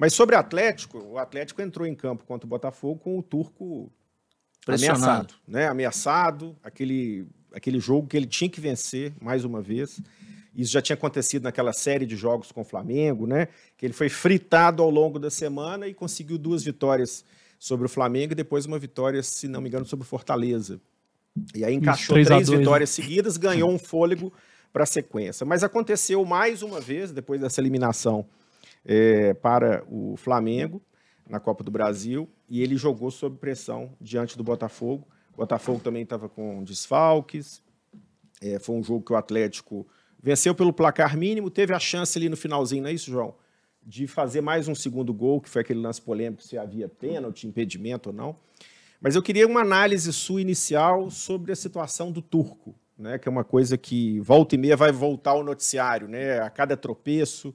Mas sobre o Atlético, o Atlético entrou em campo contra o Botafogo com o turco ameaçado, né? Ameaçado, aquele, aquele jogo que ele tinha que vencer mais uma vez. Isso já tinha acontecido naquela série de jogos com o Flamengo, né? Que ele foi fritado ao longo da semana e conseguiu duas vitórias sobre o Flamengo e depois uma vitória, se não me engano, sobre o Fortaleza. E aí encaixou Isso, três né? vitórias seguidas, ganhou um fôlego para a sequência. Mas aconteceu mais uma vez, depois dessa eliminação é, para o Flamengo na Copa do Brasil e ele jogou sob pressão diante do Botafogo. O Botafogo também estava com desfalques. É, foi um jogo que o Atlético venceu pelo placar mínimo, teve a chance ali no finalzinho, não é isso, João? De fazer mais um segundo gol, que foi aquele lance polêmico se havia pênalti, impedimento ou não. Mas eu queria uma análise sua inicial sobre a situação do turco, né? Que é uma coisa que volta e meia vai voltar ao noticiário, né? A cada tropeço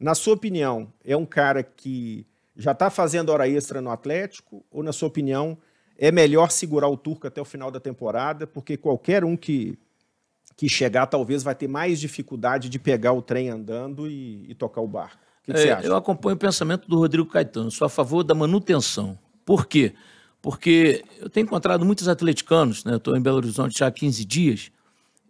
na sua opinião, é um cara que já está fazendo hora extra no Atlético? Ou, na sua opinião, é melhor segurar o Turco até o final da temporada? Porque qualquer um que, que chegar talvez vai ter mais dificuldade de pegar o trem andando e, e tocar o barco. O que, que é, você acha? Eu acompanho o pensamento do Rodrigo Caetano. Sou a favor da manutenção. Por quê? Porque eu tenho encontrado muitos atleticanos, né? estou em Belo Horizonte já há 15 dias,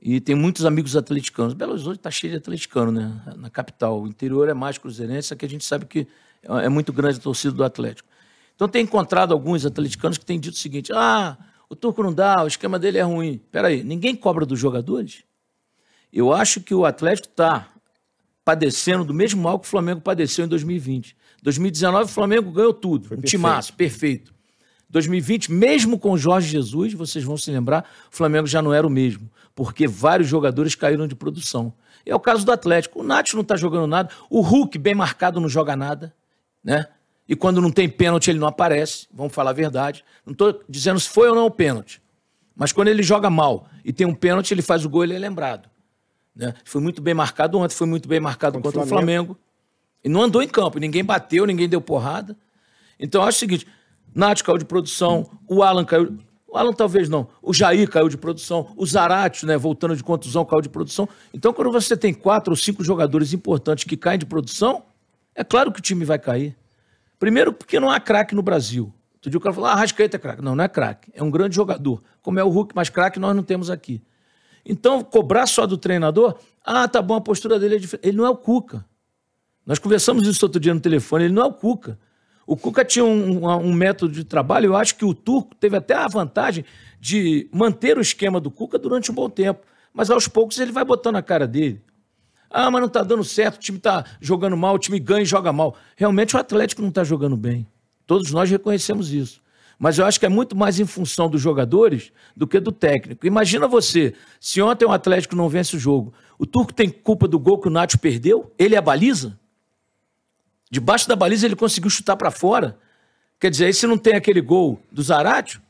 e tem muitos amigos atleticanos. Belo Horizonte está cheio de atleticano, né? Na capital. O interior é mais cruzeirense, que a gente sabe que é, é muito grande a torcida do Atlético. Então tem encontrado alguns atleticanos que têm dito o seguinte: ah, o turco não dá, o esquema dele é ruim. Peraí, ninguém cobra dos jogadores? Eu acho que o Atlético está padecendo do mesmo mal que o Flamengo padeceu em 2020. 2019 o Flamengo ganhou tudo, Foi um perfeito. timaço, perfeito. 2020, mesmo com Jorge Jesus, vocês vão se lembrar, o Flamengo já não era o mesmo porque vários jogadores caíram de produção. É o caso do Atlético. O Nath não está jogando nada. O Hulk, bem marcado, não joga nada. Né? E quando não tem pênalti, ele não aparece. Vamos falar a verdade. Não estou dizendo se foi ou não o pênalti. Mas quando ele joga mal e tem um pênalti, ele faz o gol ele é lembrado. Né? Foi muito bem marcado ontem, foi muito bem marcado contra, contra o Flamengo. Flamengo. E não andou em campo. Ninguém bateu, ninguém deu porrada. Então, acho o seguinte. Nath caiu de produção, o Alan caiu. O Alan talvez não. O Jair caiu de produção. O Zarate, né, voltando de contusão, caiu de produção. Então, quando você tem quatro ou cinco jogadores importantes que caem de produção, é claro que o time vai cair. Primeiro, porque não há craque no Brasil. Outro dia o cara falou, ah, Rascaeta é craque. Não, não é craque. É um grande jogador. Como é o Hulk, mas craque nós não temos aqui. Então, cobrar só do treinador, ah, tá bom, a postura dele é diferente. Ele não é o Cuca. Nós conversamos isso outro dia no telefone, ele não é o Cuca. O Cuca tinha um, um, método de trabalho, eu acho que o Turco teve até a vantagem de manter o esquema do Cuca durante um bom tempo. Mas aos poucos ele vai botando a cara dele. Ah, mas não está dando certo, o time está jogando mal, o time ganha e joga mal. Realmente o Atlético não está jogando bem. Todos nós reconhecemos isso. Mas eu acho que é muito mais em função dos jogadores do que do técnico. Imagina você, se ontem o Atlético não vence o jogo, o Turco tem culpa do gol que o Nath perdeu? Ele é a baliza? Debaixo da baliza ele conseguiu chutar para fora. Quer dizer, aí se não tem aquele gol do Zaratio,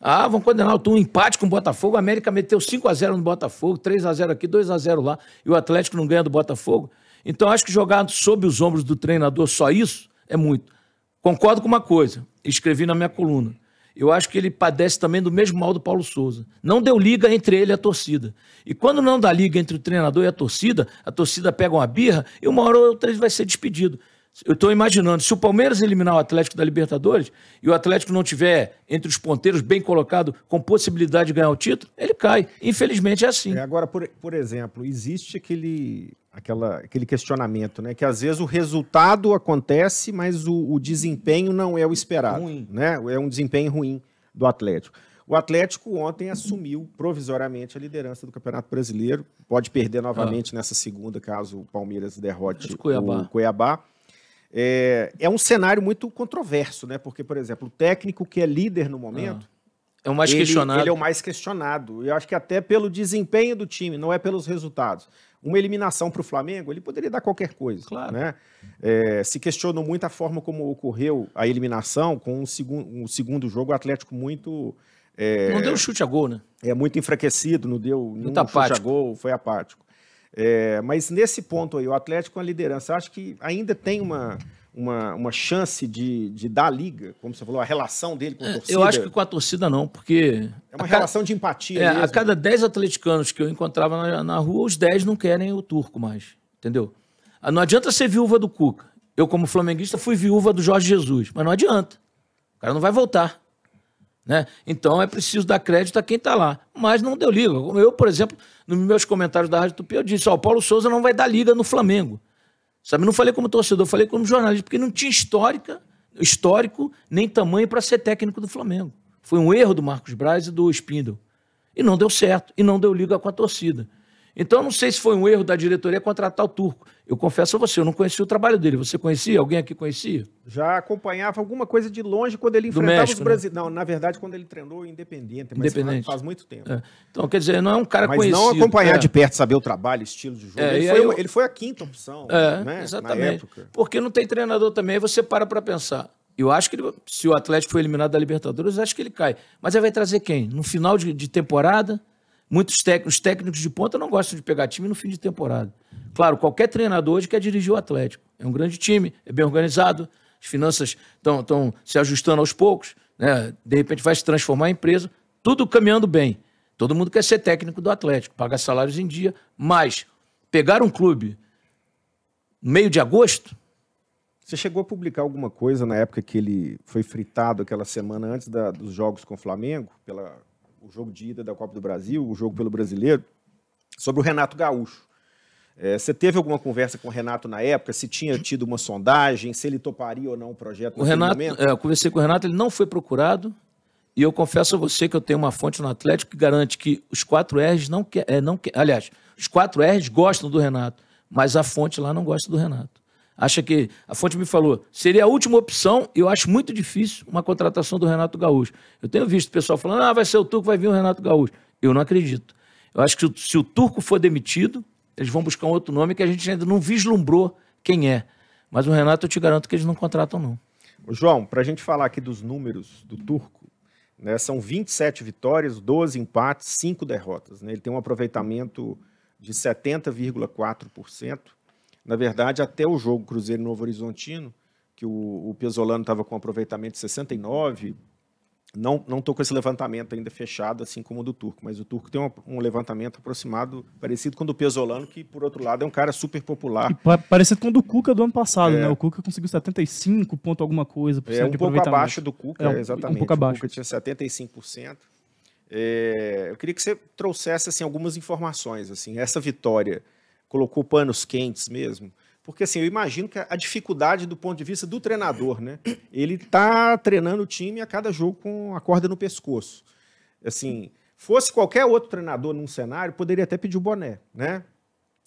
ah, vão condenar o um empate com o Botafogo. A América meteu 5 a 0 no Botafogo, 3 a 0 aqui, 2 a 0 lá, e o Atlético não ganha do Botafogo. Então acho que jogar sob os ombros do treinador só isso é muito. Concordo com uma coisa, escrevi na minha coluna. Eu acho que ele padece também do mesmo mal do Paulo Souza. Não deu liga entre ele e a torcida. E quando não dá liga entre o treinador e a torcida, a torcida pega uma birra e uma hora ou outra ele vai ser despedido. Eu estou imaginando, se o Palmeiras eliminar o Atlético da Libertadores e o Atlético não tiver entre os ponteiros bem colocado com possibilidade de ganhar o título, ele cai. Infelizmente é assim. É, agora, por, por exemplo, existe aquele, aquela, aquele questionamento, né? Que às vezes o resultado acontece, mas o, o desempenho não é o esperado. Ruim. Né? É um desempenho ruim do Atlético. O Atlético ontem assumiu provisoriamente a liderança do Campeonato Brasileiro. Pode perder novamente ah. nessa segunda, caso o Palmeiras derrote Cuiabá. o Cuiabá. É, é um cenário muito controverso, né? Porque, por exemplo, o técnico que é líder no momento. Ah. É o mais ele, questionado. Ele é o mais questionado. Eu acho que até pelo desempenho do time, não é pelos resultados. Uma eliminação para o Flamengo, ele poderia dar qualquer coisa. Claro. Né? É, se questionou muito a forma como ocorreu a eliminação, com o, segun, segundo jogo, o Atlético muito. É, não deu chute a gol, né? É muito enfraquecido, não deu muito chute a gol, foi apático. É, mas nesse ponto aí, o Atlético com a liderança, acho que ainda tem uma, uma, uma chance de, de dar liga, como você falou, a relação dele com a é, torcida? Eu acho que com a torcida não, porque. É uma relação de empatia. É, mesmo. A né? cada 10 atleticanos que eu encontrava na, na rua, os 10 não querem o turco mais. Entendeu? Ah, não adianta ser viúva do Cuca. Eu, como flamenguista, fui viúva do Jorge Jesus, mas não adianta. O cara não vai voltar. Né? Então é preciso dar crédito a quem está lá. Mas não deu liga. Eu, por exemplo, nos meus comentários da Rádio Tupi, eu disse: ó, oh, o Paulo Souza não vai dar liga no Flamengo. Sabe, não falei como torcedor, falei como jornalista, porque não tinha histórica, histórico nem tamanho para ser técnico do Flamengo. Foi um erro do Marcos Braz e do Spindle. E não deu certo, e não deu liga com a torcida. Então, não sei se foi um erro da diretoria contratar o Turco. Eu confesso a você, eu não conhecia o trabalho dele. Você conhecia? Alguém aqui conhecia? Já acompanhava alguma coisa de longe quando ele enfrentava México, os Né? Não, na verdade, quando ele treinou independente, mas independente. faz muito tempo. É. Então, quer dizer, não é um cara mas conhecido. Mas não acompanhar é. de perto, saber o trabalho, estilo de jogo. É, ele, foi, eu... ele, foi, a quinta opção, é, né? Exatamente. Porque não tem treinador também, aí você para para pensar. Eu acho que ele, se o Atlético foi eliminado da Libertadores, eu acho que ele cai. Mas aí vai trazer quem? No final de, de temporada, Muitos técnicos, técnicos de ponta não gostam de pegar time no fim de temporada. Claro, qualquer treinador hoje quer dirigir o Atlético. É um grande time, é bem organizado, as finanças estão se ajustando aos poucos, né? de repente vai se transformar em empresa, tudo caminhando bem. Todo mundo quer ser técnico do Atlético, pagar salários em dia, mas pegar um clube no meio de agosto. Você chegou a publicar alguma coisa na época que ele foi fritado aquela semana antes da, dos jogos com o Flamengo, pela o jogo de ida da Copa do Brasil, o jogo pelo brasileiro, sobre o Renato Gaúcho. É, você teve alguma conversa com o Renato na época? Se tinha tido uma sondagem, se ele toparia ou não o projeto o Renato, é, eu conversei com o Renato, ele não foi procurado. E eu confesso a você que eu tenho uma fonte no Atlético que garante que os quatro R's não quer, é, não quer. Aliás, os quatro R's gostam do Renato, mas a fonte lá não gosta do Renato acha que. A fonte me falou, seria a última opção, eu acho muito difícil uma contratação do Renato Gaúcho. Eu tenho visto o pessoal falando, ah, vai ser o Turco, vai vir o Renato Gaúcho. Eu não acredito. Eu acho que se o Turco for demitido, eles vão buscar um outro nome que a gente ainda não vislumbrou quem é. Mas o Renato, eu te garanto que eles não contratam, não. João, para a gente falar aqui dos números do Turco, né, são 27 vitórias, 12 empates, 5 derrotas. Né? Ele tem um aproveitamento de 70,4%. Na verdade, até o jogo Cruzeiro Novo Horizontino, que o, o Pesolano estava com aproveitamento de 69, não não estou com esse levantamento ainda fechado, assim como o do Turco, mas o Turco tem um, um levantamento aproximado, parecido com o do Pesolano, que, por outro lado, é um cara super popular. Pa parecido com o do Cuca do ano passado, é. né? O Cuca conseguiu 75 ponto alguma coisa. Por é, um pouco abaixo do Cuca, é, exatamente. Um pouco abaixo. O Cuca tinha 75%. É, eu queria que você trouxesse, assim, algumas informações, assim, essa vitória colocou panos quentes mesmo? Porque assim, eu imagino que a dificuldade do ponto de vista do treinador, né? Ele tá treinando o time a cada jogo com a corda no pescoço. Assim, fosse qualquer outro treinador num cenário, poderia até pedir o boné, né?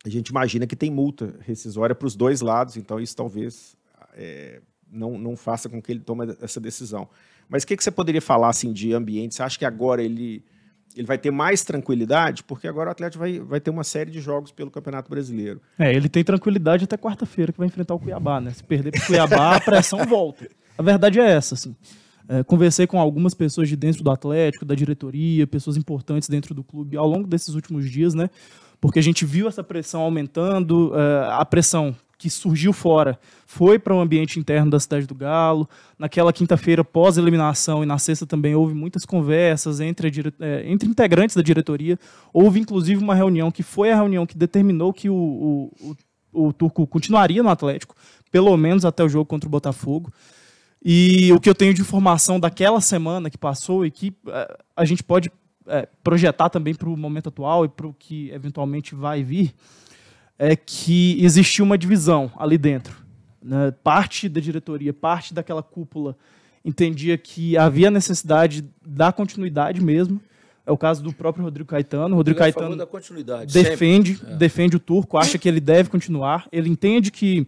A gente imagina que tem multa rescisória para os dois lados, então isso talvez é, não, não faça com que ele tome essa decisão. Mas o que, que você poderia falar assim, de ambiente? Você acha que agora ele ele vai ter mais tranquilidade, porque agora o Atlético vai, vai ter uma série de jogos pelo Campeonato Brasileiro. É, ele tem tranquilidade até quarta-feira que vai enfrentar o Cuiabá, né? Se perder pro Cuiabá, a pressão volta. A verdade é essa, assim. É, conversei com algumas pessoas de dentro do Atlético, da diretoria, pessoas importantes dentro do clube ao longo desses últimos dias, né? Porque a gente viu essa pressão aumentando, é, a pressão que surgiu fora, foi para o um ambiente interno da Cidade do Galo. Naquela quinta-feira, pós-eliminação, e na sexta também houve muitas conversas entre, é, entre integrantes da diretoria. Houve, inclusive, uma reunião que foi a reunião que determinou que o, o, o, o Turco continuaria no Atlético, pelo menos até o jogo contra o Botafogo. E o que eu tenho de informação daquela semana que passou e que é, a gente pode é, projetar também para o momento atual e para o que eventualmente vai vir é que existia uma divisão ali dentro. Né? Parte da diretoria, parte daquela cúpula entendia que havia necessidade da continuidade mesmo. É o caso do próprio Rodrigo Caetano. O Rodrigo é Caetano defende, é. defende o turco, acha que ele deve continuar. Ele entende que,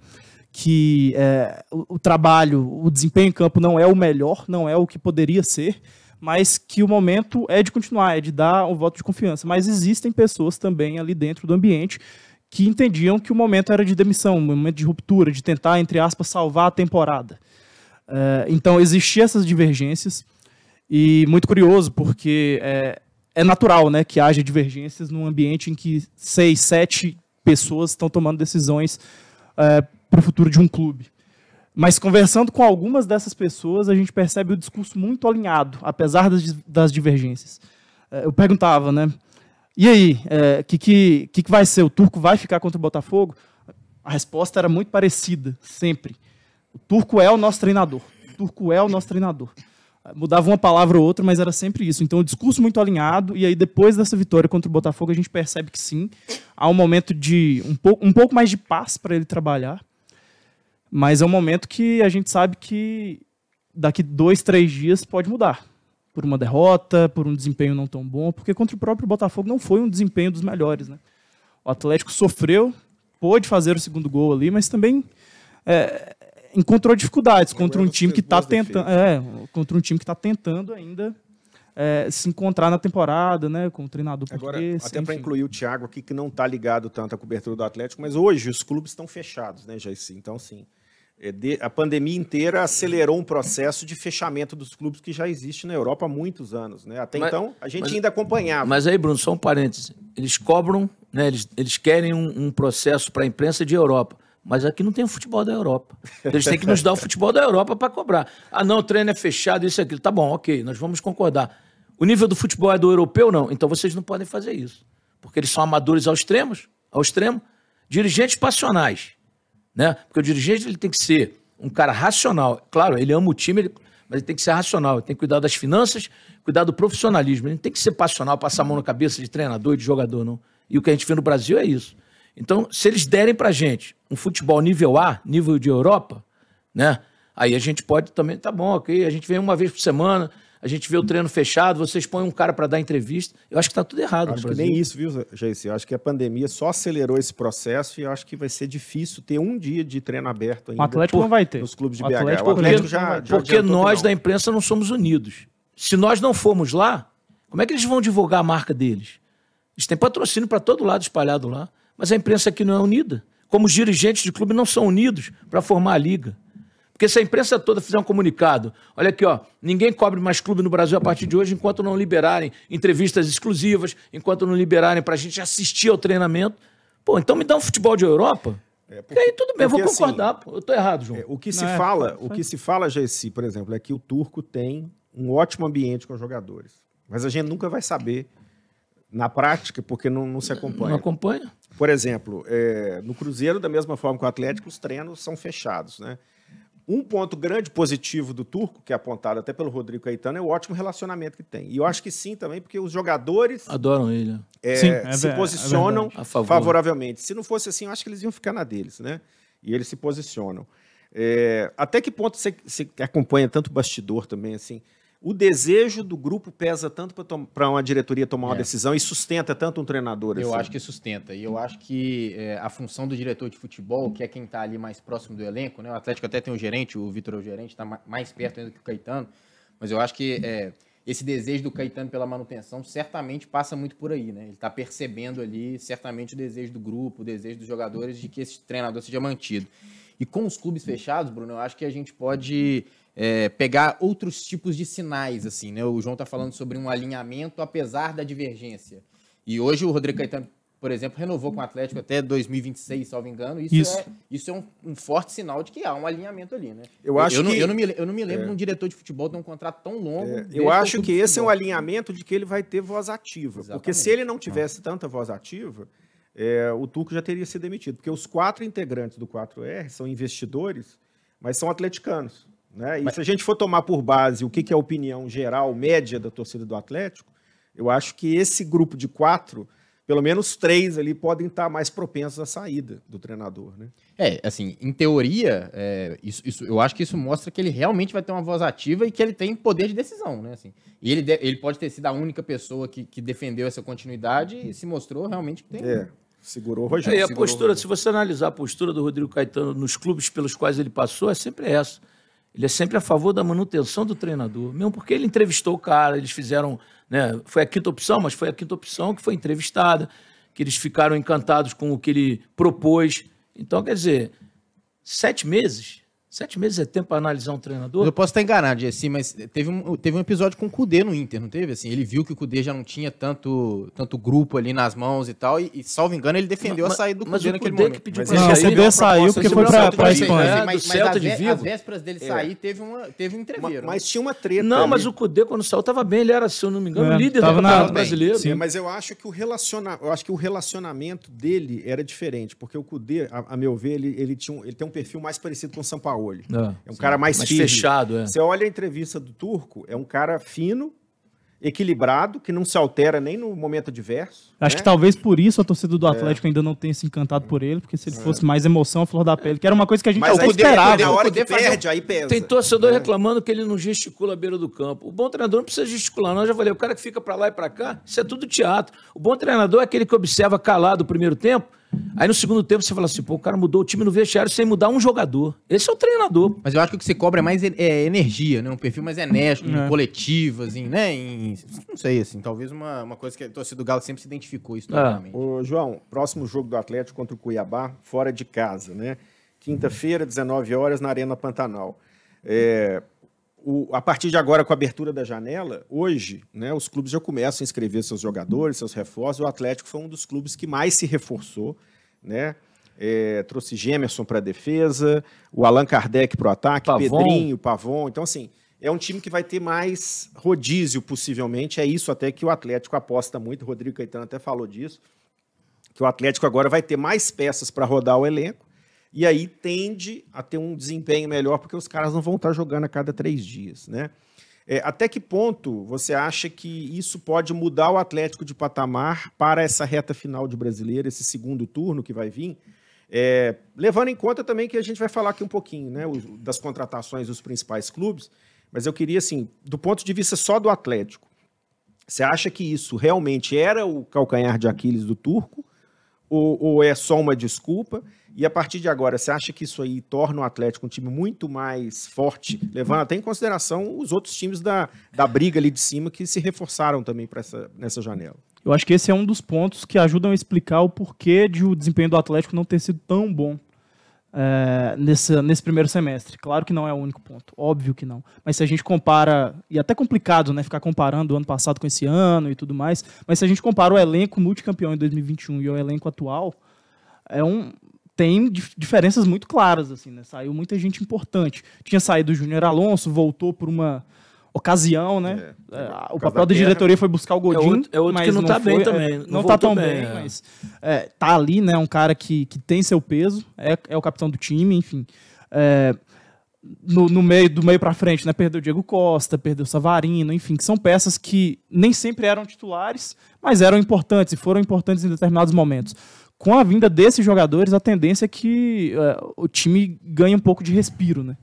que é, o, o trabalho, o desempenho em campo não é o melhor, não é o que poderia ser, mas que o momento é de continuar, é de dar um voto de confiança. Mas existem pessoas também ali dentro do ambiente que entendiam que o momento era de demissão, um momento de ruptura, de tentar, entre aspas, salvar a temporada. É, então, existiam essas divergências, e muito curioso, porque é, é, natural né, que haja divergências num ambiente em que seis, sete pessoas estão tomando decisões é, para o futuro de um clube. Mas conversando com algumas dessas pessoas, a gente percebe o discurso muito alinhado, apesar das, das divergências. É, eu perguntava, né? E aí, o é, que, que, que, vai ser? O Turco vai ficar contra o Botafogo? A resposta era muito parecida, sempre. O Turco é o nosso treinador. O Turco é o nosso treinador. Mudava uma palavra ou outra, mas era sempre isso. Então, o discurso muito alinhado. E aí, depois dessa vitória contra o Botafogo, a gente percebe que sim, há um momento de um pouco, um pouco mais de paz para ele trabalhar. Mas é um momento que a gente sabe que daqui dois, três dias pode mudar por uma derrota, por um desempenho não tão bom, porque contra o próprio Botafogo não foi um desempenho dos melhores, né? O Atlético sofreu, pôde fazer o segundo gol ali, mas também é, encontrou dificuldades contra um time que tá está tentando, é, contra um time que está tentando ainda é, se encontrar na temporada, né, com o treinador Agora, português. Até para incluir o Thiago aqui, que não está ligado tanto à cobertura do Atlético, mas hoje os clubes estão fechados, né, Jair? Então, sim, é, a pandemia inteira acelerou um processo de fechamento dos clubes que já existe na Europa há muitos anos. Né? Até mas, então, a gente mas, ainda acompanhava. Mas aí, Bruno, só um parênteses. Eles cobram, né, eles, eles querem um, um processo para a imprensa de Europa. Mas aqui não tem o futebol da Europa. Eles têm que nos dar o futebol da Europa para cobrar. Ah, não, o treino é fechado, isso e aquilo. Tá bom, ok, nós vamos concordar. O nível do futebol é do europeu, não. Então vocês não podem fazer isso. Porque eles são amadores ao extremo, ao extremo, dirigentes passionais né? Porque o dirigente ele tem que ser um cara racional. Claro, ele ama o time, ele... mas ele tem que ser racional, ele tem que cuidar das finanças, cuidar do profissionalismo. Ele não tem que ser passional, passar a mão na cabeça de treinador de jogador, não. E o que a gente vê no Brasil é isso. Então, se eles derem pra gente um futebol nível A, nível de Europa, né? Aí a gente pode também, tá bom, ok, a gente vem uma vez por semana, a gente vê o treino fechado, vocês põem um cara para dar entrevista. Eu acho que está tudo errado. Acho que nem isso, viu, Jace? Eu acho que a pandemia só acelerou esse processo e eu acho que vai ser difícil ter um dia de treino aberto ainda. O Atlético não vai ter. Nos clubes de o BH. Atlético, o Atlético já, já Porque nós da imprensa não somos unidos. Se nós não formos lá, como é que eles vão divulgar a marca deles? Eles têm patrocínio para todo lado espalhado lá, mas a imprensa aqui não é unida. Como os dirigentes de clube não são unidos para formar a liga. Porque se a imprensa toda fizer um comunicado, olha aqui, ó, ninguém cobre mais clube no Brasil a partir de hoje enquanto não liberarem entrevistas exclusivas, enquanto não liberarem para a gente assistir ao treinamento. Pô, então me dá um futebol de Europa. É, porque, e aí tudo bem, eu vou assim, concordar. Assim, pô, eu tô errado, João. É, o que é, se fala, foi, o que se fala, Gessi, por exemplo, é que o turco tem um ótimo ambiente com os jogadores. Mas a gente nunca vai saber na prática, porque não, não se acompanha. Não acompanha? Por exemplo, é, no Cruzeiro, da mesma forma que o Atlético, os treinos são fechados, né? Um ponto grande positivo do Turco, que é apontado até pelo Rodrigo Caetano, é o ótimo relacionamento que tem. E eu acho que sim também, porque os jogadores. Adoram ele. É, sim, é se é posicionam é favor. favoravelmente. Se não fosse assim, eu acho que eles iam ficar na deles, né? E eles se posicionam. É, até que ponto você, você acompanha tanto bastidor também, assim? o desejo do grupo pesa tanto para uma diretoria tomar é. uma decisão e sustenta tanto um treinador. Eu assim. acho que sustenta. E eu acho que é, a função do diretor de futebol, que é quem está ali mais próximo do elenco, né? O Atlético até tem um gerente, o Vitor é o gerente, está mais perto ainda que o Caetano. Mas eu acho que é, esse desejo do Caetano pela manutenção certamente passa muito por aí, né? Ele está percebendo ali certamente o desejo do grupo, o desejo dos jogadores de que esse treinador seja mantido. E com os clubes fechados, Bruno, eu acho que a gente pode é, pegar outros tipos de sinais, assim, né? O João está falando sobre um alinhamento apesar da divergência. E hoje o Rodrigo Caetano, por exemplo, renovou com o Atlético até 2026, salvo engano. Isso, isso. é, isso é um, um, forte sinal de que há um alinhamento ali, né? Eu acho eu, eu que... Não, eu, não me, eu não me lembro é. de um diretor de futebol ter um contrato tão longo. É. Eu acho que esse é um alinhamento de que ele vai ter voz ativa. Exatamente. Porque se ele não tivesse tanta voz ativa, é, o Turco já teria sido demitido. Porque os quatro integrantes do 4R são investidores, mas são atleticanos. Né? E Mas... se a gente for tomar por base o que, que é a opinião geral, média da torcida do Atlético, eu acho que esse grupo de quatro, pelo menos três ali, podem estar mais propensos à saída do treinador. Né? É, assim, em teoria, é, isso, isso, eu acho que isso mostra que ele realmente vai ter uma voz ativa e que ele tem poder de decisão. Né? Assim, e ele, ele pode ter sido a única pessoa que, que defendeu essa continuidade e se mostrou realmente que tem. É. Segurou o Rogério. É, e a postura, se você analisar a postura do Rodrigo Caetano nos clubes pelos quais ele passou, é sempre essa. Ele é sempre a favor da manutenção do treinador, mesmo porque ele entrevistou o cara, eles fizeram, né, foi a quinta opção, mas foi a quinta opção que foi entrevistada, que eles ficaram encantados com o que ele propôs. Então, quer dizer, sete meses Sete meses é tempo para analisar um treinador? Eu posso estar enganado, assim, mas teve um, teve um episódio com o Cudê no Inter, não teve? Assim, ele viu que o Cudê já não tinha tanto, tanto grupo ali nas mãos e tal, e, e salvo engano, ele defendeu mas, a saída do Cudê naquele momento. Que pediu mas pra não, sair, o saiu porque foi para a Espanha. Mas, mas a, vé, vésperas dele é. sair, teve, uma, teve um entreveiro. Né? Mas, tinha uma treta Não, ali. mas o Cudê, quando saiu, estava bem, ele era, se eu não me engano, é, líder do Campeonato Brasileiro. Sim. Né? Mas eu acho, que o relaciona, eu acho que o relacionamento dele era diferente, porque o Cudê, a, meu ver, ele, ele, tinha ele tem um perfil mais parecido com o São Paulo olho. É, é um sim, cara mais, mais fechado. É. Você olha a entrevista do Turco, é um cara fino, equilibrado, que não se altera nem no momento adverso. Acho né? que talvez por isso a torcida do é. Atlético é. ainda não tenha se encantado por ele, porque se ele é. fosse mais emoção, a flor da pele, que era uma coisa que a gente esperava. hora aí pesa. Tem torcedor é. reclamando que ele não gesticula à beira do campo. O bom treinador não precisa gesticular, não. Eu já falei, o cara que fica para lá e para cá, isso é tudo teatro. O bom treinador é aquele que observa calado o primeiro tempo, Aí no segundo tempo você fala assim, pô, o cara mudou o time no vestiário sem mudar um jogador. Esse é o treinador. Mas eu acho que o que você cobra é mais é, energia, né? Um perfil mais enérgico, é. coletivo, assim, né? Em, não sei, assim, talvez uma, uma coisa que a torcida do Galo sempre se identificou historicamente. É. Ô, João, próximo jogo do Atlético contra o Cuiabá, fora de casa, né? Quinta-feira, 19 horas, na Arena Pantanal. É, o, a partir de agora, com a abertura da janela, hoje, né, os clubes já começam a inscrever seus jogadores, seus reforços. O Atlético foi um dos clubes que mais se reforçou, né? É, trouxe Gemerson para a defesa, o Allan Kardec para o ataque, Pavon. Pedrinho, Pavon. Então, assim, é um time que vai ter mais rodízio, possivelmente. É isso até que o Atlético aposta muito. O Rodrigo Caetano até falou disso. Que o Atlético agora vai ter mais peças para rodar o elenco e aí tende a ter um desempenho melhor, porque os caras não vão estar jogando a cada três dias, né? É, até que ponto você acha que isso pode mudar o Atlético de patamar para essa reta final de brasileiro, esse segundo turno que vai vir? É, levando em conta também que a gente vai falar aqui um pouquinho né, o, das contratações dos principais clubes, mas eu queria, assim, do ponto de vista só do Atlético, você acha que isso realmente era o calcanhar de Aquiles do Turco? ou, ou é só uma desculpa? E a partir de agora, você acha que isso aí torna o Atlético um time muito mais forte, levando até em consideração os outros times da, da briga ali de cima que se reforçaram também para essa, nessa janela? Eu acho que esse é um dos pontos que ajudam a explicar o porquê de o desempenho do Atlético não ter sido tão bom é, nesse, nesse primeiro semestre. Claro que não é o único ponto, óbvio que não. Mas se a gente compara, e até complicado né, ficar comparando o ano passado com esse ano e tudo mais, mas se a gente compara o elenco multicampeão em 2021 e o elenco atual, é um, tem diferenças muito claras. assim né? Saiu muita gente importante. Tinha saído o Júnior Alonso, voltou por uma ocasião, né? É, é, é o papel da, diretoria foi buscar o Godinho. É outro, é outro mas que não, não tá foi, bem é, também. Não, não tá tão bem, bem mas tá ali, né? Um cara que, que tem seu peso, é, é o capitão do time, enfim. No, no, meio do meio para frente, né? Perdeu Diego Costa, perdeu o Savarino, enfim, que são peças que nem sempre eram titulares, mas eram importantes e foram importantes em determinados momentos. Com a vinda desses jogadores, a tendência é que o time ganhe um pouco de respiro, né?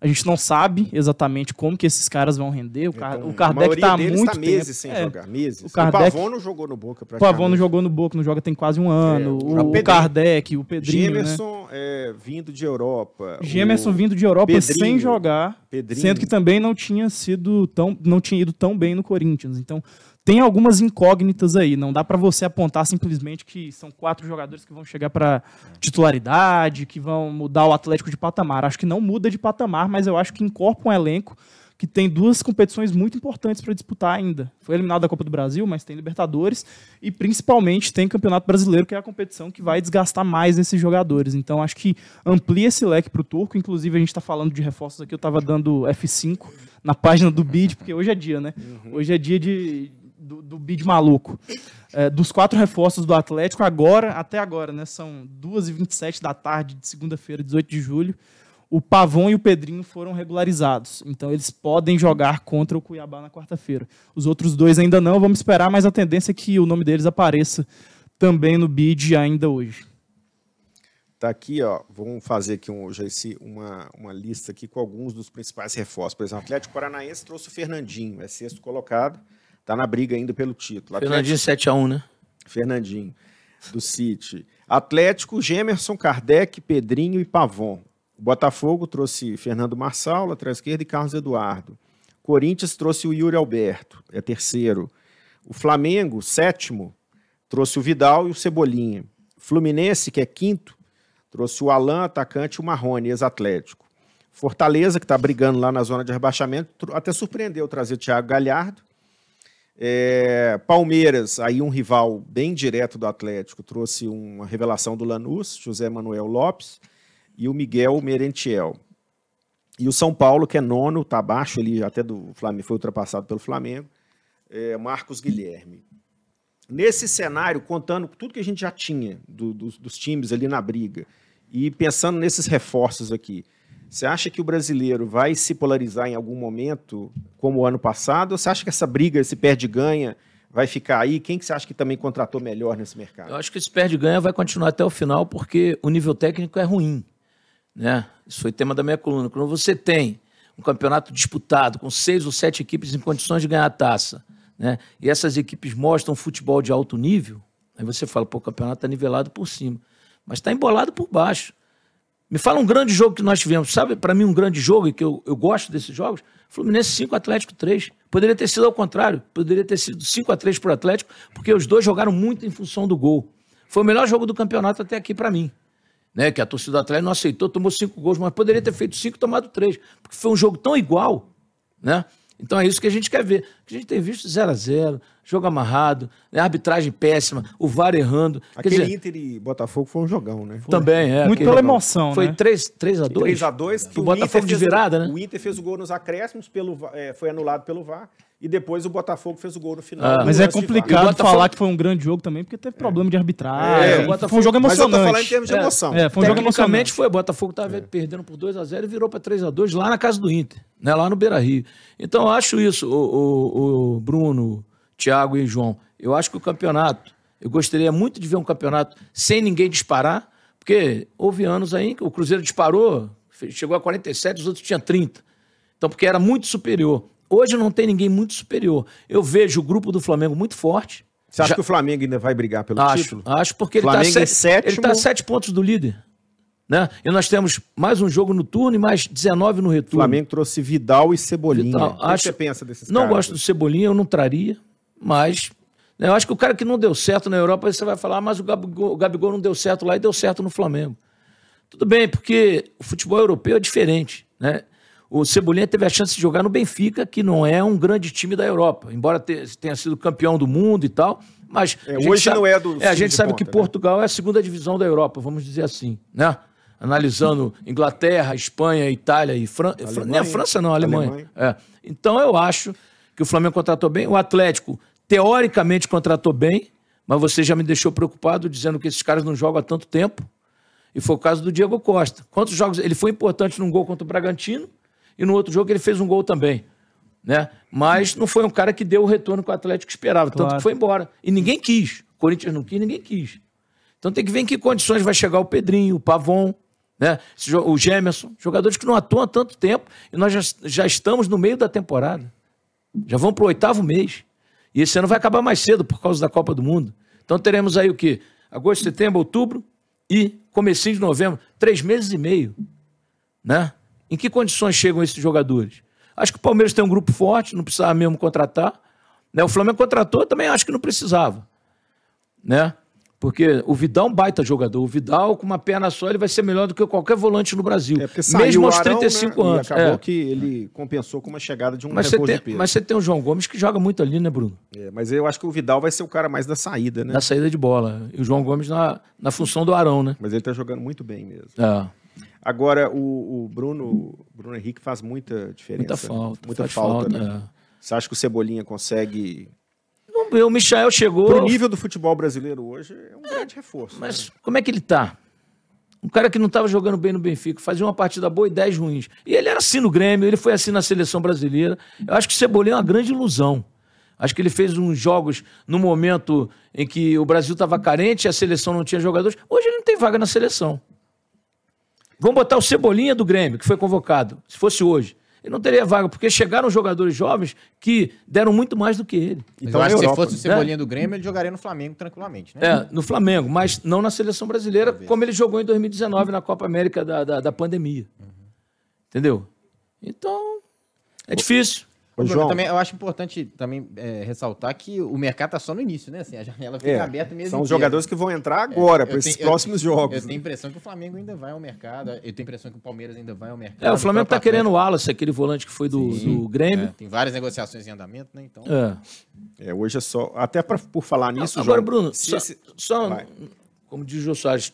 A gente não sabe exatamente como que esses caras vão render. O, é, Car então, o Kardec está há tá muito tá meses tempo. sem é, jogar, meses. O, Kardec, o Pavon não jogou no Boca O Pavon não jogou no Boca, não joga tem quase um é, ano. É, o, o, o Kardec, o Pedrinho, né? Gemerson né? é, vindo de Europa. Gemerson vindo de Europa Pedrinho, sem jogar, Pedrinho. sendo que também não tinha sido tão não tinha ido tão bem no Corinthians. Então, tem algumas incógnitas aí. Não dá para você apontar simplesmente que são quatro jogadores que vão chegar para titularidade, que vão mudar o Atlético de patamar. Acho que não muda de patamar, mas eu acho que incorpora um elenco que tem duas competições muito importantes para disputar ainda. Foi eliminado da Copa do Brasil, mas tem Libertadores e principalmente tem Campeonato Brasileiro, que é a competição que vai desgastar mais esses jogadores. Então acho que amplia esse leque para o Turco. Inclusive a gente está falando de reforços aqui. Eu estava dando F5 na página do BID, porque hoje é dia, né? Uhum. Hoje é dia de, do, do bid maluco. É, dos quatro reforços do Atlético, agora, até agora, né? São 2h27 da tarde de segunda-feira, 18 de julho. O Pavon e o Pedrinho foram regularizados. Então eles podem jogar contra o Cuiabá na quarta-feira. Os outros dois ainda não, vamos esperar, mas a tendência é que o nome deles apareça também no bid ainda hoje. Tá aqui, ó. Vamos fazer aqui um, já esse, uma, uma lista aqui com alguns dos principais reforços. Por exemplo, o Atlético Paranaense trouxe o Fernandinho, é sexto colocado. Está na briga ainda pelo título. Fernandinho Atlético, 7x1, né? Fernandinho, do City. Atlético, Gemerson, Kardec, Pedrinho e Pavon. Botafogo trouxe Fernando Marçal, lateral esquerda, e Carlos Eduardo. Corinthians trouxe o Yuri Alberto, é terceiro. O Flamengo, sétimo, trouxe o Vidal e o Cebolinha. Fluminense, que é quinto, trouxe o Alain, atacante, e o Marrone, ex-atlético. Fortaleza, que está brigando lá na zona de rebaixamento, até surpreendeu trazer o Thiago Galhardo, é, Palmeiras, aí um rival bem direto do Atlético, trouxe uma revelação do Lanús, José Manuel Lopes, e o Miguel Merentiel. E o São Paulo, que é nono, está abaixo ali até do Flamengo, foi ultrapassado pelo Flamengo, é, Marcos Guilherme. Nesse cenário, contando tudo que a gente já tinha do, dos times ali na briga, e pensando nesses reforços aqui, você acha que o brasileiro vai se polarizar em algum momento, como o ano passado? Ou você acha que essa briga, esse perde-ganha, vai ficar aí? Quem que você acha que também contratou melhor nesse mercado? Eu acho que esse perde-ganha vai continuar até o final, porque o nível técnico é ruim. Né? Isso foi tema da minha coluna. Quando você tem um campeonato disputado com seis ou sete equipes em condições de ganhar a taça, né? e essas equipes mostram futebol de alto nível, aí você fala, pô, o campeonato está nivelado por cima. Mas está embolado por baixo. Me fala um grande jogo que nós tivemos. Sabe, para mim, um grande jogo, e que eu, eu gosto desses jogos, Fluminense 5, Atlético 3. Poderia ter sido ao contrário. Poderia ter sido 5 a 3 para o Atlético, porque os dois jogaram muito em função do gol. Foi o melhor jogo do campeonato até aqui para mim. Né, que a torcida do Atlético não aceitou, tomou cinco gols, mas poderia ter feito cinco e tomado três, porque foi um jogo tão igual, né? Então é isso que a gente quer ver. A gente tem visto 0 a 0 jogo amarrado, né? arbitragem péssima, o VAR errando. Aquele dizer, Inter e Botafogo foi um jogão, né? Foi. Também, é. Muito pela jogão. emoção, foi né? Foi 3x2. 3x2. Que o, o Botafogo de virada, né? O Inter fez o gol nos acréscimos, pelo, é, foi anulado pelo VAR. E depois o Botafogo fez o gol no final. Ah, mas é complicado Botafogo... falar que foi um grande jogo também, porque teve é. problema de arbitragem. É, Botafogo... Foi um jogo emocionante. Mas eu tô falando em termos de é. emoção. É, é foi um jogo emocionante. foi. O Botafogo estava é. perdendo por 2x0 e virou para 3x2 lá na casa do Inter, né? lá no Beira-Rio. Então eu acho isso, o, o, o Bruno, Tiago e João. Eu acho que o campeonato, eu gostaria muito de ver um campeonato sem ninguém disparar, porque houve anos aí que o Cruzeiro disparou, chegou a 47, os outros tinham 30. Então, porque era muito superior. Hoje não tem ninguém muito superior. Eu vejo o grupo do Flamengo muito forte. Você acha Já... que o Flamengo ainda vai brigar pelo acho, título? Acho, porque ele está é Ele tá sete pontos do líder. Né? E nós temos mais um jogo no turno e mais 19 no retorno. O Flamengo trouxe Vidal e Cebolinha. Vidal, O que você pensa desses Não caras? gosto do Cebolinha, eu não traria. Mas né, eu acho que o cara que não deu certo na Europa, você vai falar, ah, mas o Gabigol, o Gabigol não deu certo lá e deu certo no Flamengo. Tudo bem, porque o futebol europeu é diferente, né? O Cebolinha teve a chance de jogar no Benfica, que não é um grande time da Europa, embora tenha sido campeão do mundo e tal. Mas é, hoje sabe, não é do. É, a gente sabe ponta, que né? Portugal é a segunda divisão da Europa, vamos dizer assim, né? Analisando Inglaterra, Espanha, Itália e França. Nem a França, não, a Alemanha. Alemanha. É. Então eu acho que o Flamengo contratou bem. O Atlético teoricamente contratou bem, mas você já me deixou preocupado dizendo que esses caras não jogam há tanto tempo. E foi o caso do Diego Costa. Quantos jogos ele foi importante num gol contra o Bragantino e no outro jogo ele fez um gol também, né? Mas não foi um cara que deu o retorno que o Atlético esperava, claro. tanto que foi embora e ninguém quis. O Corinthians não quis, ninguém quis. Então tem que ver em que condições vai chegar o Pedrinho, o Pavon, né? O Gemerson, jogadores que não atuam há tanto tempo e nós já, já estamos no meio da temporada. Já vão para o oitavo mês. E esse ano vai acabar mais cedo por causa da Copa do Mundo. Então teremos aí o quê? Agosto, setembro, outubro e comecinho de novembro. Três meses e meio. Né? Em que condições chegam esses jogadores? Acho que o Palmeiras tem um grupo forte, não precisava mesmo contratar. Né? O Flamengo contratou, também acho que não precisava. Né? Porque o Vidal é um baita jogador. O Vidal, com uma perna só, ele vai ser melhor do que qualquer volante no Brasil. É mesmo aos Arão, 35 né? anos. E acabou é. que ele compensou com uma chegada de um mas tem, de peso. Mas você tem o João Gomes que joga muito ali, né, Bruno? É, mas eu acho que o Vidal vai ser o cara mais da saída, né? Da saída de bola. E o João Gomes na, na função do Arão, né? Mas ele tá jogando muito bem mesmo. É. Agora, o, o Bruno, Bruno Henrique faz muita diferença. Muita falta. Muita falta, falta né? É. Você acha que o Cebolinha consegue o Michael, chegou. O nível do futebol brasileiro hoje é um é, grande reforço. Mas né? como é que ele tá? Um cara que não estava jogando bem no Benfica, fazia uma partida boa e 10 ruins. E ele era assim no Grêmio, ele foi assim na seleção brasileira. Eu acho que o Cebolinha é uma grande ilusão. Acho que ele fez uns jogos no momento em que o Brasil estava carente e a seleção não tinha jogadores. Hoje ele não tem vaga na seleção. Vamos botar o Cebolinha do Grêmio, que foi convocado, se fosse hoje ele não teria vaga, porque chegaram jogadores jovens que deram muito mais do que ele. então, acho que se fosse o né? Cebolinha né? do Grêmio, ele jogaria no Flamengo tranquilamente, né? É, no Flamengo, mas não na seleção brasileira, Talvez. como ele jogou em 2019 na Copa América da, da, da pandemia. Uhum. Entendeu? Então, é difícil. Ô, João. Também, eu acho importante também é, ressaltar que o mercado está só no início, né? Assim, a janela fica é, aberta mesmo. São os jogadores que vão entrar é, agora, é, para esses próximos eu, jogos. Eu né? tenho a impressão que o Flamengo ainda vai ao mercado, eu tenho a impressão que o Palmeiras ainda vai ao mercado. É, o Flamengo está querendo o Wallace, aquele volante que foi do, do é, Grêmio. tem várias negociações em andamento, né? Então. É, é hoje é só. Até pra, por falar nisso, Não, Agora, João, Bruno, só, esse... só como diz o Jô Soares,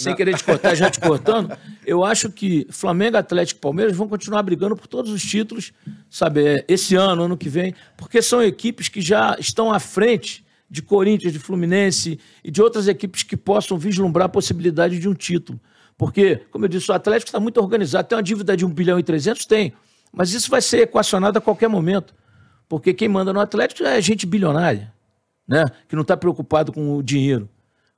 sem querer te cortar, já te cortando, eu acho que Flamengo, Atlético e Palmeiras vão continuar brigando por todos os títulos, sabe, é, esse ano, ano que vem, porque são equipes que já estão à frente de Corinthians, de Fluminense e de outras equipes que possam vislumbrar a possibilidade de um título. Porque, como eu disse, o Atlético está muito organizado, tem uma dívida de 1 bilhão e 300? Tem. Mas isso vai ser equacionado a qualquer momento. Porque quem manda no Atlético é gente bilionária, né? que não está preocupado com o dinheiro.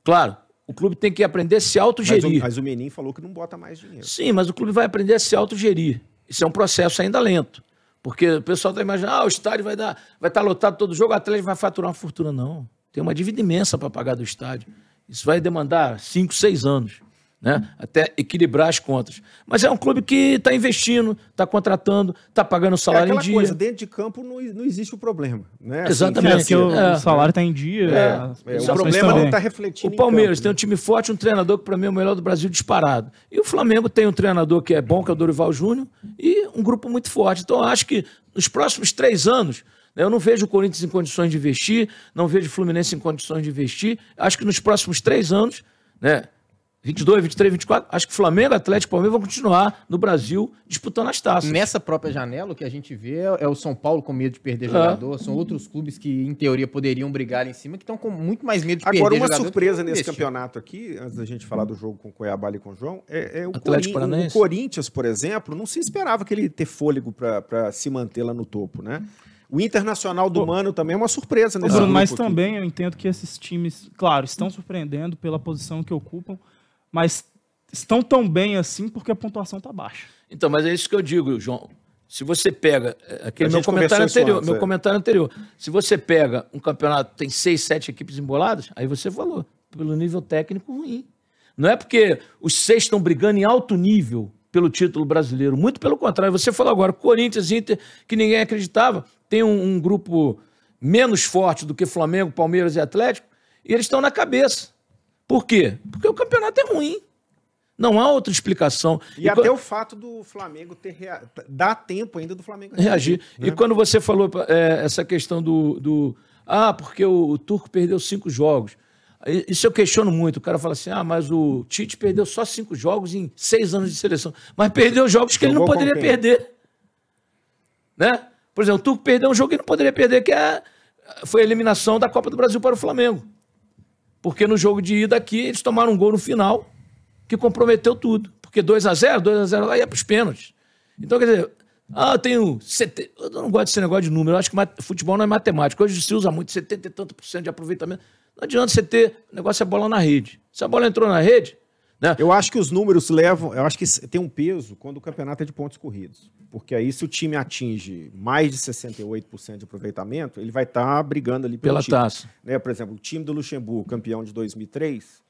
Claro, o clube tem que aprender a se autogerir. Mas, mas o Menin falou que não bota mais dinheiro. Sim, mas o clube vai aprender a se autogerir. Isso é um processo ainda lento. Porque o pessoal está imaginando, ah, o estádio vai dar, vai estar tá lotado todo jogo, o Atlético vai faturar uma fortuna. Não. Tem uma dívida imensa para pagar do estádio. Isso vai demandar 5, 6 anos né? até equilibrar as contas. Mas é um clube que está investindo, está contratando, está pagando o é salário é em dia. Coisa, dentro de campo não, não existe o problema. Né? Assim, Exatamente. que é. Tá é. é o, é. o, salário está em dia. o problema não está refletindo. O Palmeiras campo, tem né? um time forte, um treinador que para mim é o melhor do Brasil disparado. E o Flamengo tem um treinador que é bom, que é o Dorival Júnior, e um grupo muito forte. Então eu acho que nos próximos três anos. Né, eu não vejo o Corinthians em condições de investir, não vejo o Fluminense em condições de investir. Acho que nos próximos três anos, né, 22, 23, 24, acho que Flamengo, Atlético e Palmeiras vão continuar no Brasil disputando as taças. Nessa própria janela, o que a gente vê é o São Paulo com medo de perder é. jogador, são outros clubes que, em teoria, poderiam brigar em cima, que estão com muito mais medo de Agora, perder Agora, uma surpresa nesse campeonato aqui, antes da gente falar do jogo com o Cuiabá e com o João, é, é o, Atlético o Corinthians, por exemplo, não se esperava que ele ter fôlego para se manter lá no topo, né? O Internacional do Pô, Mano também é uma surpresa nesse Bruno, Mas aqui. também eu entendo que esses times, claro, estão surpreendendo pela posição que ocupam, mas estão tão bem assim porque a pontuação está baixa. Então, mas é isso que eu digo, João. Se você pega é, aquele meu comentário anterior, antes, meu é. comentário anterior, se você pega um campeonato tem seis, sete equipes emboladas, aí você falou pelo nível técnico ruim. Não é porque os seis estão brigando em alto nível pelo título brasileiro, muito pelo contrário. Você falou agora Corinthians, Inter, que ninguém acreditava, tem um, um grupo menos forte do que Flamengo, Palmeiras e Atlético, e eles estão na cabeça. Por quê? Porque o campeonato é ruim. Não há outra explicação. E, e até co... o fato do Flamengo ter rea... dá tempo ainda do Flamengo reagir. Né? E quando você falou é, essa questão do, do... ah, porque o, o, Turco perdeu cinco jogos. Isso eu questiono muito. O cara fala assim: ah, mas o Tite perdeu só cinco jogos em seis anos de seleção. Mas perdeu jogos que Jogou ele não poderia perder. Né? Por exemplo, o Turco perdeu um jogo que não poderia perder, que é... foi a eliminação da Copa do Brasil para o Flamengo. Porque no jogo de ida aqui, eles tomaram um gol no final que comprometeu tudo. Porque 2 a 0 2 a 0 lá ia para os pênaltis. Então, quer dizer, ah, eu tenho. 70... Eu não gosto desse negócio de número. Eu acho que futebol não é matemática. Hoje se usa muito 70 e tanto por cento de aproveitamento. Não adianta você ter. O negócio é bola na rede. Se a bola entrou na rede, né? Eu acho que os números levam. Eu acho que tem um peso quando o campeonato é de pontos corridos. Porque aí, se o time atinge mais de 68% de aproveitamento, ele vai estar tá brigando ali pela time, taça. Né? Por exemplo, o time do Luxemburgo, campeão de 2003,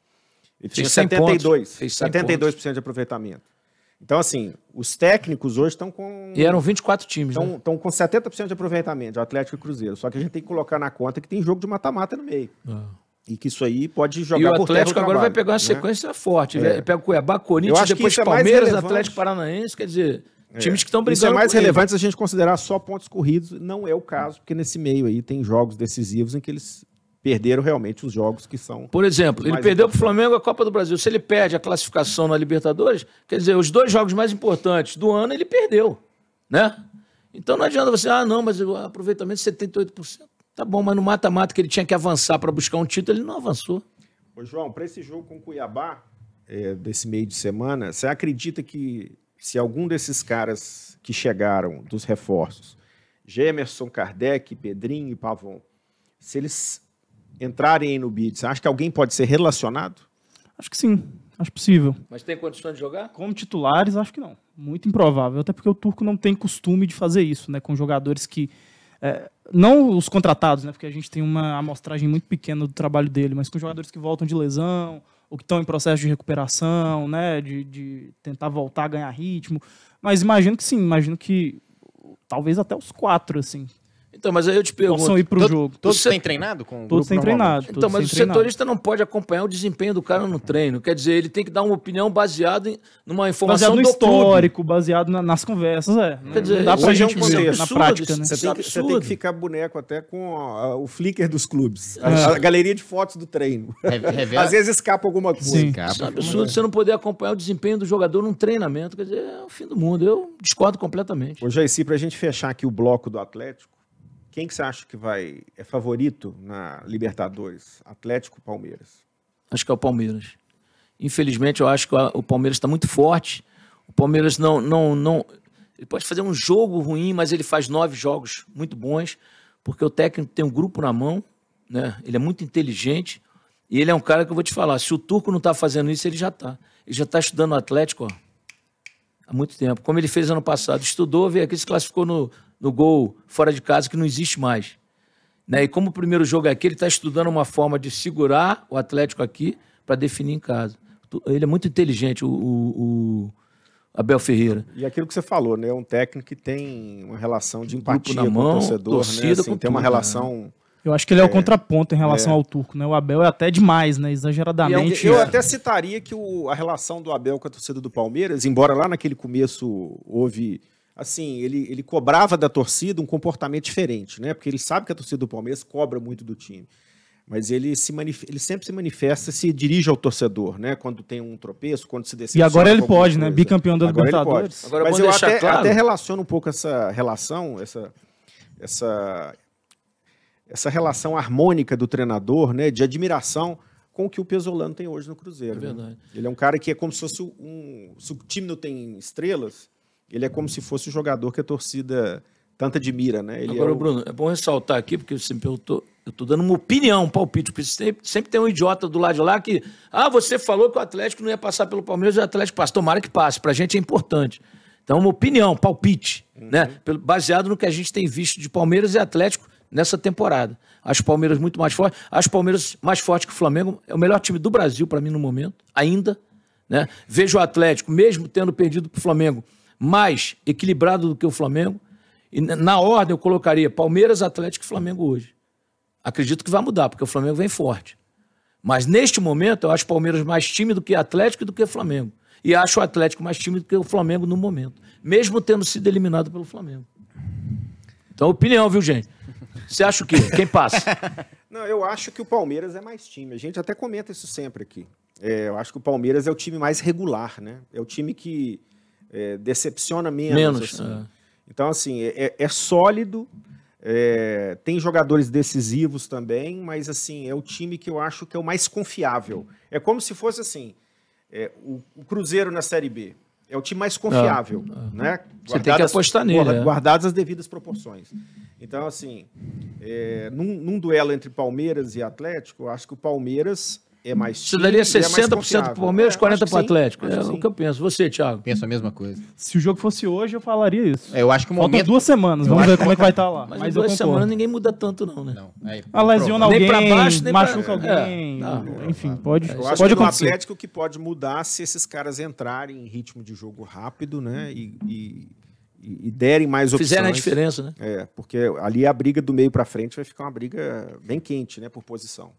ele Fez tinha 72, pontos. 72% de aproveitamento. Então, assim, os técnicos hoje estão com. E eram 24 times. Estão, né? estão com 70% de aproveitamento, o Atlético e Cruzeiro. Só que a gente tem que colocar na conta que tem jogo de mata-mata no meio. Ah. E que isso aí pode jogar e o Atlético agora trabalho, vai pegar uma né? sequência forte. É. Pega Cuiabá, Corinthians, depois é Palmeiras, é Atlético Paranaense, quer dizer, é. times que estão brigando. Isso é mais relevante ele. a gente considerar só pontos corridos, não é o caso, porque nesse meio aí tem jogos decisivos em que eles perderam realmente os jogos que são. Por exemplo, ele perdeu para o Flamengo a Copa do Brasil. Se ele perde a classificação na Libertadores, quer dizer, os dois jogos mais importantes do ano ele perdeu, né? Então não adianta você, ah, não, mas o aproveitamento é 78%. Tá bom, mas no mata-mata que ele tinha que avançar para buscar um título, ele não avançou. Ô João, para esse jogo com o Cuiabá, é, desse meio de semana, você acredita que se algum desses caras que chegaram, dos reforços, Gemerson, Kardec, Pedrinho e Pavon, se eles entrarem no bid, você acha que alguém pode ser relacionado? Acho que sim, acho possível. Mas tem condições de jogar? Como titulares, acho que não. Muito improvável, até porque o turco não tem costume de fazer isso, né? Com jogadores que é, não os contratados, né? Porque a gente tem uma amostragem muito pequena do trabalho dele, mas com jogadores que voltam de lesão, ou que estão em processo de recuperação, né? De, de tentar voltar a ganhar ritmo. Mas imagino que sim, imagino que talvez até os quatro, assim, então, mas aí eu te pergunto. Possam ir pro jogo. Todos você... têm treinado com o Todos têm treinado. Então, mas o treinado. setorista não pode acompanhar o desempenho do cara no treino. Quer dizer, ele tem que dar uma opinião baseada em numa informação baseado no histórico, clube. baseado na, nas conversas, é. Quer dizer, não dá pra é gente ver na prática, né? Você, tem tá- que, você tem que ficar boneco até com a, o flicker dos clubes. É. A, galeria de fotos do treino. Às vezes escapa alguma coisa. Sim. Escapa, Isso é um absurdo você não poder acompanhar o desempenho do jogador num treinamento. Quer dizer, é o fim do mundo. Eu discordo completamente. Ô, Jair, para a gente fechar aqui o bloco do Atlético, quem que você acha que vai é favorito na Libertadores? Atlético ou Palmeiras? Acho que é o Palmeiras. Infelizmente, eu acho que o Palmeiras está muito forte. O Palmeiras não, não, não. Ele pode fazer um jogo ruim, mas ele faz nove jogos muito bons, porque o técnico tem um grupo na mão, né? Ele é muito inteligente e ele é um cara que eu vou te falar. Se o Turco não está fazendo isso, ele já está. Ele já está estudando o Atlético ó, há muito tempo. Como ele fez ano passado, estudou, veio aqui se classificou no no gol fora de casa que não existe mais. Né? E como o primeiro jogo é aqui, ele está estudando uma forma de segurar o Atlético aqui para definir em casa. Ele é muito inteligente, o, o, o, Abel Ferreira. E aquilo que você falou, né? Um técnico que tem uma relação de empatia com mão, o torcedor, né? torcida né? Assim, tem tudo, uma relação. Né? Eu acho que ele é, é, o contraponto em relação é. ao turco, né? O Abel é até demais, né? Exageradamente. Eu, eu né? até citaria que o, a relação do Abel com a torcida do Palmeiras, embora lá naquele começo houve assim, ele, ele cobrava da torcida um comportamento diferente, né? Porque ele sabe que a torcida do Palmeiras cobra muito do time. Mas ele, se ele sempre se manifesta, se dirige ao torcedor, né? Quando tem um tropeço, quando se decepciona. E agora ele pode, né? coisa. né? Bicampeão da Libertadores. Agora Mas eu até, claro. até relaciono um pouco essa relação, essa, essa, essa relação harmônica do treinador, né? De admiração com o que o Pesolano tem hoje no Cruzeiro. É né? Ele é um cara que é como se fosse um. Se o time não tem estrelas, ele é como se fosse o jogador que a torcida tanto admira, né? Ele Agora, é o... Bruno, é bom ressaltar aqui, porque você me perguntou, eu estou dando uma opinião, um palpite, porque sempre, sempre tem um idiota do lado de lá que, ah, você falou que o Atlético não ia passar pelo Palmeiras e o Atlético passa. Tomara que passe, para a gente é importante. Então, uma opinião, palpite, né? uhum. né? Baseado no que a gente tem visto de Palmeiras e Atlético nessa temporada. Acho o Palmeiras muito mais forte. Acho o Palmeiras mais forte que o Flamengo. É o melhor time do Brasil para mim no momento, ainda. Né? Vejo o Atlético, mesmo tendo perdido para o Flamengo, mais equilibrado do que o Flamengo. E na ordem eu colocaria Palmeiras, Atlético e Flamengo hoje. Acredito que vai mudar, porque o Flamengo vem forte. Mas neste momento eu acho Palmeiras mais time do que Atlético e do que Flamengo. E acho o Atlético mais time do que o Flamengo no momento, mesmo tendo sido eliminado pelo Flamengo. Então, opinião, viu, gente? Você acha o quê? Quem passa? Não, eu acho que o Palmeiras é mais time. A gente até comenta isso sempre aqui. É, eu acho que o Palmeiras é o time mais regular, né? É o time que é, decepciona menos. menos assim. É. Então, assim, é, é, é sólido, é, tem jogadores decisivos também, mas, assim, é o time que eu acho que é o mais confiável. É como se fosse, assim, é, o, o, Cruzeiro na Série B. É o time mais confiável, né? Guardadas, Você tem que apostar nele. Guardadas as devidas proporções. Então, assim, num, num duelo entre Palmeiras e Atlético, eu acho que o Palmeiras é mais Você daria 60% é, é, é o Palmeiras, 40% o Atlético. é, o que eu penso. Você, Thiago? Penso a mesma coisa. Se o jogo fosse hoje, eu falaria isso. É, eu acho que o momento... Faltam duas semanas, vamos ver como é que vai estar tá lá. Mas, mas duas semanas ninguém muda tanto não, né? Não. Aí, ah, lesiona alguém, nem pra baixo, nem machuca pra... É. alguém. Não, enfim, pode, eu acho pode que acontecer. Atlético que pode mudar se esses caras entrarem em ritmo de jogo rápido, né? e, e e derem mais opções. Fizeram a diferença, né? É, porque ali a briga do meio para frente vai ficar uma briga bem quente, né, por posição.